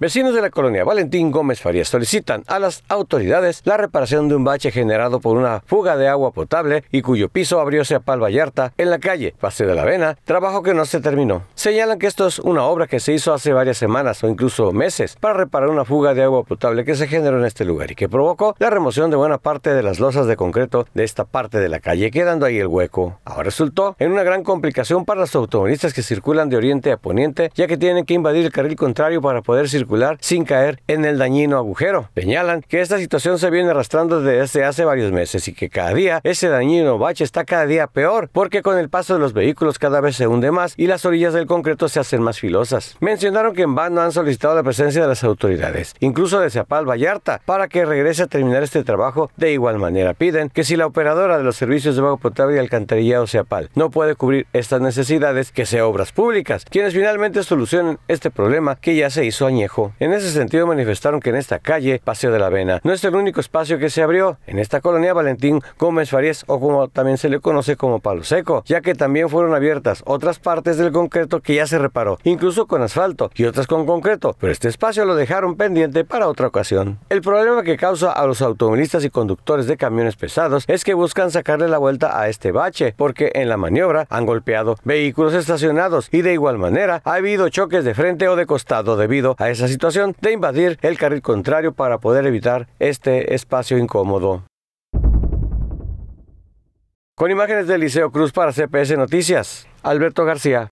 Vecinos de la colonia Valentín Gómez Farías solicitan a las autoridades la reparación de un bache generado por una fuga de agua potable y cuyo piso abrióse a Pal en la calle Pase de la Avena, trabajo que no se terminó. Señalan que esto es una obra que se hizo hace varias semanas o incluso meses para reparar una fuga de agua potable que se generó en este lugar y que provocó la remoción de buena parte de las losas de concreto de esta parte de la calle, quedando ahí el hueco. Ahora resultó en una gran complicación para los automovilistas que circulan de oriente a poniente, ya que tienen que invadir el carril contrario para poder circular sin caer en el dañino agujero. Señalan que esta situación se viene arrastrando desde hace varios meses y que cada día ese dañino bache está cada día peor porque con el paso de los vehículos cada vez se hunde más y las orillas del concreto se hacen más filosas. Mencionaron que en vano han solicitado la presencia de las autoridades, incluso de Seapal Vallarta, para que regrese a terminar este trabajo. De igual manera piden que si la operadora de los servicios de agua potable y alcantarillado Seapal no puede cubrir estas necesidades, que sea obras públicas quienes finalmente solucionen este problema que ya se hizo añejo. En ese sentido manifestaron que en esta calle, Paseo de la Vena, no es el único espacio que se abrió. En esta colonia Valentín Gómez Farías, o como también se le conoce como Palo Seco, ya que también fueron abiertas otras partes del concreto que ya se reparó, incluso con asfalto y otras con concreto, pero este espacio lo dejaron pendiente para otra ocasión. El problema que causa a los automovilistas y conductores de camiones pesados es que buscan sacarle la vuelta a este bache, porque en la maniobra han golpeado vehículos estacionados y de igual manera ha habido choques de frente o de costado debido a esas situación de invadir el carril contrario para poder evitar este espacio incómodo. Con imágenes del Liceo Cruz para CPS Noticias, Alberto García.